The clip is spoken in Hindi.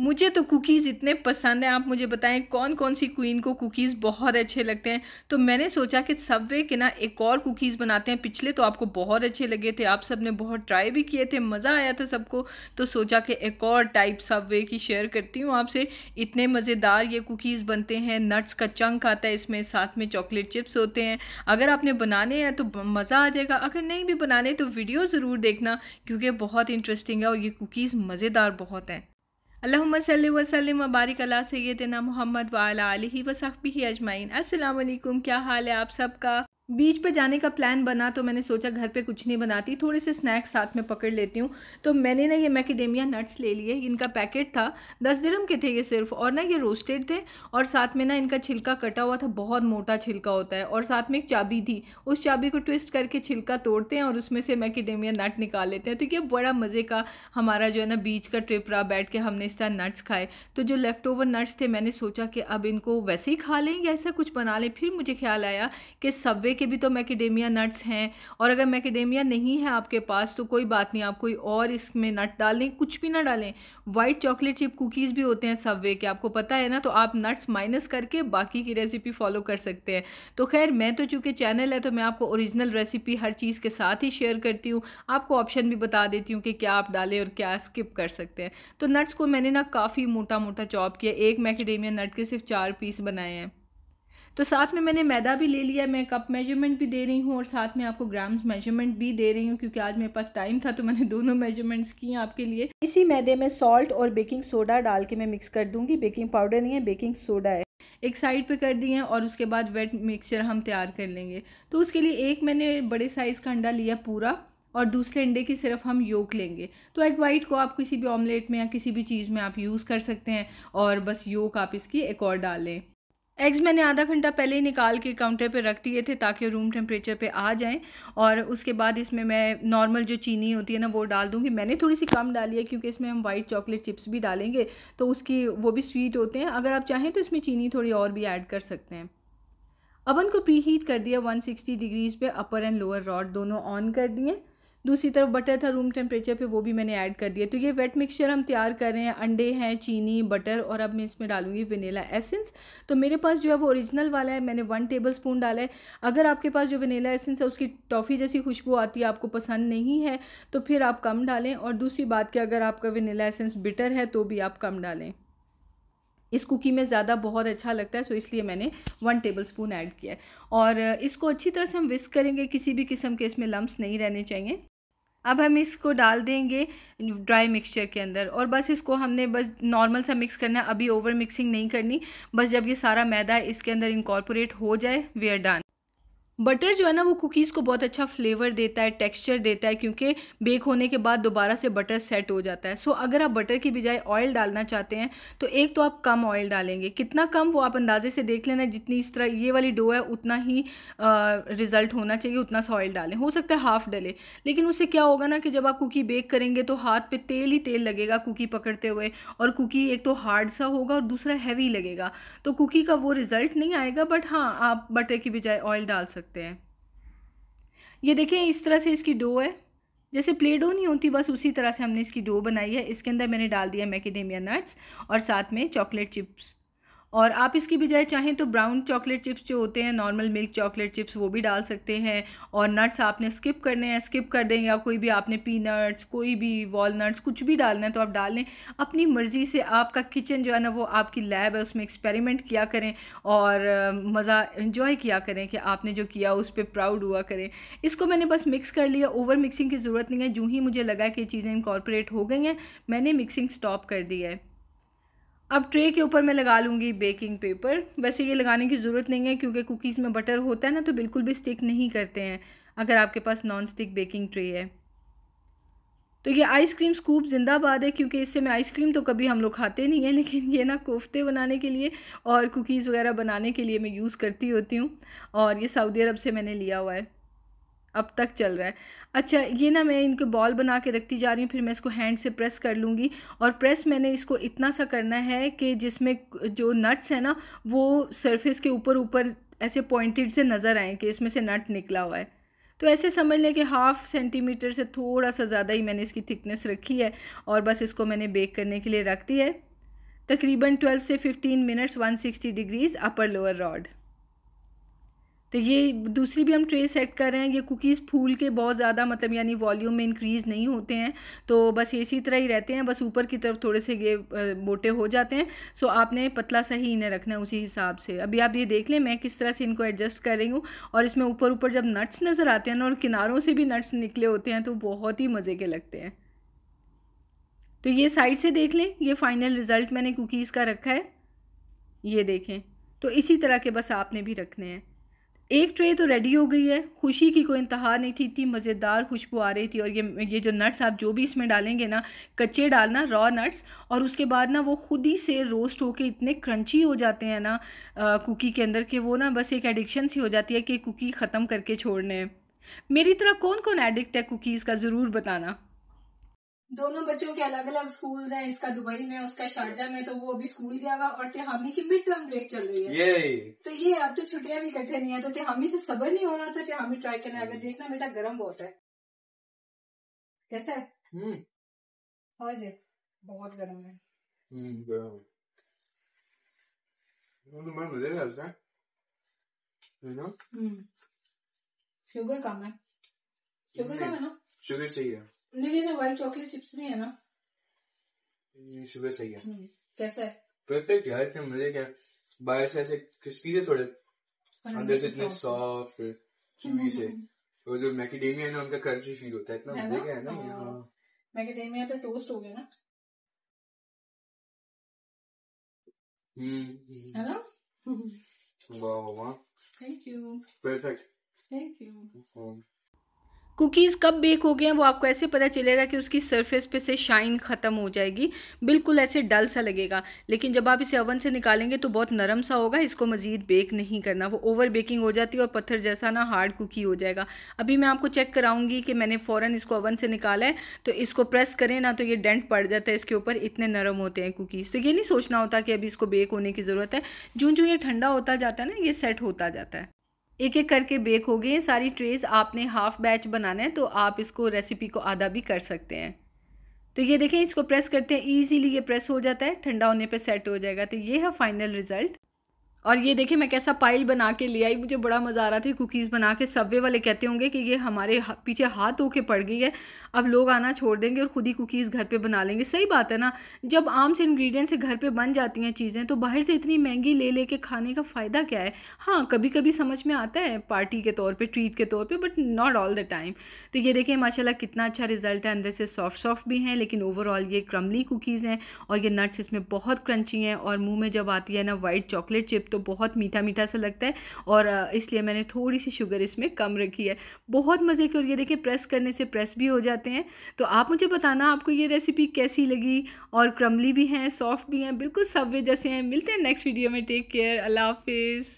मुझे तो कुकीज़ इतने पसंद हैं आप मुझे बताएं कौन कौन सी क्वीन को कुकीज़ बहुत अच्छे लगते हैं तो मैंने सोचा कि सबवे के ना एक और कुकीज़ बनाते हैं पिछले तो आपको बहुत अच्छे लगे थे आप सब ने बहुत ट्राई भी किए थे मज़ा आया था सबको तो सोचा कि एक और टाइप सबवे की शेयर करती हूँ आपसे इतने मज़ेदार ये कुकीज़ बनते हैं नट्स का चंक आता है इसमें साथ में चॉकलेट चिप्स होते हैं अगर आपने बनाने हैं तो मज़ा आ जाएगा अगर नहीं भी बनाने तो वीडियो ज़रूर देखना क्योंकि बहुत इंटरेस्टिंग है और ये कुकीज़ मज़ेदार बहुत हैं अल्लाम वसलम बारिक अला सैदना मोहम्मद वाला वसफ़ी अजमाइन अस्सलाम क्या हाल है आप सबका बीच पे जाने का प्लान बना तो मैंने सोचा घर पे कुछ नहीं बनाती थोड़े से स्नैक्स साथ में पकड़ लेती हूँ तो मैंने ना ये मैकेडेमिया नट्स ले लिए इनका पैकेट था दस दिरम के थे ये सिर्फ और ना ये रोस्टेड थे और साथ में ना इनका छिलका कटा हुआ था बहुत मोटा छिलका होता है और साथ में एक चाबी थी उस चाबी को ट्विस्ट करके छिलका तोड़ते हैं और उसमें से मैकेडेमिया नट निकाल लेते हैं तो ये बड़ा मज़े का हमारा जो है ना बीच का ट्रिप रहा बैठ के हमने इस तरह नट्स खाए तो जो लेफ़्ट ओवर नट्स थे मैंने सोचा कि अब इनको वैसे ही खा लें या ऐसा कुछ बना लें फिर मुझे ख्याल आया कि सब्वे के भी तो मैकेडेमिया नट्स हैं और अगर मैकेडेमिया नहीं है आपके पास तो कोई बात नहीं आप कोई और इसमें नट डालें कुछ भी ना डालें वाइट चॉकलेट चिप कुकीज़ भी होते हैं सबवे के आपको पता है ना तो आप नट्स माइनस करके बाकी की रेसिपी फॉलो कर सकते हैं तो खैर मैं तो चूँकि चैनल है तो मैं आपको ओरिजिनल रेसिपी हर चीज़ के साथ ही शेयर करती हूँ आपको ऑप्शन भी बता देती हूँ कि क्या आप डालें और क्या स्किप कर सकते हैं तो नट्स को मैंने ना काफ़ी मोटा मोटा चॉप किया एक मैकेडेमिया नट के सिर्फ चार पीस बनाए हैं तो साथ में मैंने मैदा भी ले लिया मैं कप मेजरमेंट भी दे रही हूँ और साथ में आपको ग्राम्स मेजरमेंट भी दे रही हूँ क्योंकि आज मेरे पास टाइम था तो मैंने दोनों मेजरमेंट्स किए आपके लिए इसी मैदे में सॉल्ट और बेकिंग सोडा डाल के मैं मिक्स कर दूँगी बेकिंग पाउडर नहीं है बेकिंग सोडा है एक साइड पे कर दिए और उसके बाद वेट मिक्सचर हम तैयार कर लेंगे तो उसके लिए एक मैंने बड़े साइज़ का अंडा लिया पूरा और दूसरे अंडे की सिर्फ हम योक लेंगे तो एक वाइट को आप किसी भी ऑमलेट में या किसी भी चीज़ में आप यूज़ कर सकते हैं और बस योक आप इसकी एक और डालें एग्स मैंने आधा घंटा पहले ही निकाल के काउंटर पे रख दिए थे ताकि रूम टेम्परेचर पे आ जाएं और उसके बाद इसमें मैं नॉर्मल जो चीनी होती है ना वो डाल दूँगी मैंने थोड़ी सी कम डाली है क्योंकि इसमें हम वाइट चॉकलेट चिप्स भी डालेंगे तो उसकी वो भी स्वीट होते हैं अगर आप चाहें तो इसमें चीनी थोड़ी और भी ऐड कर सकते हैं अवन को प्री हीट कर दिया सिक्सटी डिग्रीज़ पर अपर एंड लोअर रॉड दोनों ऑन कर दिए दूसरी तरफ बटर था रूम टेम्परेचर पे वो भी मैंने ऐड कर दिया तो ये वेट मिक्सचर हम तैयार कर रहे हैं अंडे हैं चीनी बटर और अब मैं इसमें डालूंगी वनीला एसेंस तो मेरे पास जो है वो ओरिजिनल वाला है मैंने वन टेबल स्पून डाला है अगर आपके पास जो वनीला एसेंस है उसकी टॉफ़ी जैसी खुशबू आती है आपको पसंद नहीं है तो फिर आप कम डालें और दूसरी बात कि अगर आपका वनीला एसेंस बिटर है तो भी आप कम डालें इस कुकी में ज़्यादा बहुत अच्छा लगता है सो इसलिए मैंने वन टेबल स्पून ऐड किया है और इसको अच्छी तरह से हम विस्क करेंगे किसी भी किस्म के इसमें लम्स नहीं रहने चाहिए अब हम इसको डाल देंगे ड्राई मिक्सचर के अंदर और बस इसको हमने बस नॉर्मल सा मिक्स करना है अभी ओवर मिक्सिंग नहीं करनी बस जब ये सारा मैदा इसके अंदर इंकॉर्पोरेट हो जाए वेयर आर डन बटर जो है ना वो कुकीज़ को बहुत अच्छा फ्लेवर देता है टेक्सचर देता है क्योंकि बेक होने के बाद दोबारा से बटर सेट हो जाता है सो अगर आप बटर की बजाय ऑयल डालना चाहते हैं तो एक तो आप कम ऑयल डालेंगे कितना कम वो आप अंदाजे से देख लेना जितनी इस तरह ये वाली डो है उतना ही रिज़ल्ट होना चाहिए उतना सा ऑयल डालें हो सकता है हाफ डले लेकिन उससे क्या होगा ना कि जब आप कुकी बेक करेंगे तो हाथ पर तेल ही तेल लगेगा कुकी पकड़ते हुए और कुकी एक तो हार्ड सा होगा और दूसरा हैवी लगेगा तो कुकी का वो रिज़ल्ट नहीं आएगा बट हाँ आप बटर की बजाय ऑयल डाल सकते सकते हैं ये देखें इस तरह से इसकी डो है जैसे प्ले डो नहीं होती बस उसी तरह से हमने इसकी डो बनाई है इसके अंदर मैंने डाल दिया मैकेडेमिया नट्स और साथ में चॉकलेट चिप्स और आप इसकी बजाय चाहें तो ब्राउन चॉकलेट चिप्स जो होते हैं नॉर्मल मिल्क चॉकलेट चिप्स वो भी डाल सकते हैं और नट्स आपने स्किप करने हैं स्किप कर दें या कोई भी आपने पीनट्स कोई भी वॉलनट्स कुछ भी डालना है तो आप डाल लें अपनी मर्ज़ी से आपका किचन जो है ना वो आपकी लैब है उसमें एक्सपेरिमेंट किया करें और मज़ा इन्जॉय किया करें कि आपने जो किया उस पर प्राउड हुआ करें इसको मैंने बस मिक्स कर लिया ओवर मिक्सिंग की ज़रूरत नहीं है जूँ ही मुझे लगा कि चीज़ें इंकॉर्पोरेट हो गई हैं मैंने मिक्सिंग स्टॉप कर दी है अब ट्रे के ऊपर मैं लगा लूँगी बेकिंग पेपर वैसे ये लगाने की ज़रूरत नहीं है क्योंकि कुकीज़ में बटर होता है ना तो बिल्कुल भी स्टिक नहीं करते हैं अगर आपके पास नॉन स्टिक बेकिंग ट्रे है तो ये आइसक्रीम स्कूप जिंदाबाद है क्योंकि इससे मैं आइसक्रीम तो कभी हम लोग खाते नहीं हैं लेकिन ये ना कोफ्ते बनाने के लिए और कुकीज़ वगैरह बनाने के लिए मैं यूज़ करती होती हूँ और ये सऊदी अरब से मैंने लिया हुआ है अब तक चल रहा है अच्छा ये ना मैं इनके बॉल बना के रखती जा रही हूँ फिर मैं इसको हैंड से प्रेस कर लूँगी और प्रेस मैंने इसको इतना सा करना है कि जिसमें जो नट्स हैं ना वो सरफेस के ऊपर ऊपर ऐसे पॉइंटेड से नज़र आए कि इसमें से नट निकला हुआ है तो ऐसे समझ लें कि हाफ़ सेंटीमीटर से थोड़ा सा ज़्यादा ही मैंने इसकी थिकनेस रखी है और बस इसको मैंने बेक करने के लिए रख दी है तकरीबन 12 से 15 minutes 160 degrees upper lower rod तो ये दूसरी भी हम ट्रे सेट कर रहे हैं ये कुकीज़ फूल के बहुत ज़्यादा मतलब यानी वॉल्यूम में इंक्रीज़ नहीं होते हैं तो बस इसी तरह ही रहते हैं बस ऊपर की तरफ थोड़े से ये मोटे हो जाते हैं सो आपने पतला सा ही इन्हें रखना है उसी हिसाब से अभी आप ये देख लें मैं किस तरह से इनको एडजस्ट कर रही हूँ और इसमें ऊपर ऊपर जब नट्स नज़र आते हैं ना और किनारों से भी नट्स निकले होते हैं तो बहुत ही मज़े के लगते हैं तो ये साइड से देख लें ये फाइनल रिज़ल्ट मैंने कुकीज़ का रखा है ये देखें तो इसी तरह के बस आपने भी रखने हैं एक ट्रे तो रेडी हो गई है खुशी की कोई इंतहा नहीं थी इतनी मज़ेदार खुशबू आ रही थी और ये ये जो नट्स आप जो भी इसमें डालेंगे ना कच्चे डालना रॉ नट्स और उसके बाद ना वो खुद ही से रोस्ट होके इतने क्रंची हो जाते हैं ना आ, कुकी के अंदर कि वो ना बस एक एडिक्शन सी हो जाती है कि कुकी ख़त्म करके छोड़ने मेरी तरह कौन कौन एडिक्ट है कुकीज़ का ज़रूर बताना दोनों बच्चों के अलग अलग स्कूल हैं इसका दुबई में उसका शारजा में तो वो अभी स्कूल गया हुआ और तिहामी की मिड टर्म ब्रेक चल रही है ये। तो ये अब तो छुट्टियां भी इकट्ठे नहीं है तो तिहामी से सबर नहीं हो रहा था तिहामी ट्राई करना अगर hmm. देखना बेटा गर्म बहुत है कैसा है hmm. हाँ जी बहुत गर्म है शुगर hmm, तो कम है शुगर कम है ना शुगर सही है दीदी में व्हाइट चॉकलेट चिप्स भी है ना सुबह सही है हम्म, कैसा है परफेक्ट यार इतने मजे के बाहर से ऐसे क्रिस्पी से थोड़े हाँ, अंदर से इतने सॉफ्ट चूवी से हम्म, हम्म, वो जो मैकेडेमिया ना उनका क्रंची फील होता है इतना मजे का है ना मैकेडेमिया हाँ। हाँ। तो टोस्ट हो गया ना हम्म है ना वाह वाह thank you perfect thank you cookies कब बेक हो गए हैं वो आपको ऐसे पता चलेगा कि उसकी सरफेस पे से शाइन ख़त्म हो जाएगी बिल्कुल ऐसे डल सा लगेगा लेकिन जब आप इसे अवन से निकालेंगे तो बहुत नरम सा होगा इसको मज़ीद बेक नहीं करना वो ओवर बेकिंग हो जाती है और पत्थर जैसा ना हार्ड कुकी हो जाएगा अभी मैं आपको चेक कराऊंगी कि मैंने फ़ौरन इसको ओवन से निकाला है तो इसको प्रेस करें ना तो ये डेंट पड़ जाता है इसके ऊपर इतने नरम होते हैं कुकीज़ तो ये नहीं सोचना होता कि अभी इसको बेक होने की ज़रूरत है जूँ जूँ ये ठंडा होता जाता है ना ये सेट होता जाता है एक एक करके बेक हो गए सारी ट्रेस आपने हाफ़ बैच बनाना है तो आप इसको रेसिपी को आधा भी कर सकते हैं तो ये देखें इसको प्रेस करते हैं इजीली ये प्रेस हो जाता है ठंडा होने पे सेट हो जाएगा तो ये है फाइनल रिज़ल्ट और ये देखिए मैं कैसा पाइल बना के ले आई मुझे बड़ा मज़ा आ रहा था कुकीज़ बना के सब्वे वाले कहते होंगे कि ये हमारे पीछे हाथ होके पड़ गई है अब लोग आना छोड़ देंगे और ख़ुद ही कुकीज़ घर पे बना लेंगे सही बात है ना जब आम से इंग्रेडिएंट से घर पे बन जाती हैं चीज़ें तो बाहर से इतनी महंगी ले लेके खाने का फ़ायदा क्या है हाँ कभी कभी समझ में आता है पार्टी के तौर पर ट्रीट के तौर पर but not all the time तो ये देखिए माशाला कितना अच्छा रिजल्ट है अंदर से सॉफ्ट सॉफ्ट भी हैं लेकिन ओवरऑल ये क्रमली कुकीज़ हैं और ये नट्स इसमें बहुत क्रंची हैं और मुँह में जब आती है ना वाइट चॉकलेट चिप तो तो बहुत मीठा मीठा सा लगता है और इसलिए मैंने थोड़ी सी शुगर इसमें कम रखी है बहुत मज़े की और ये देखिए प्रेस करने से प्रेस भी हो जाते हैं तो आप मुझे बताना आपको ये रेसिपी कैसी लगी और क्रमली भी हैं सॉफ्ट भी हैं बिल्कुल सब्वे जैसे हैं मिलते हैं नेक्स्ट वीडियो में टेक केयर अल्लाह हाफिज़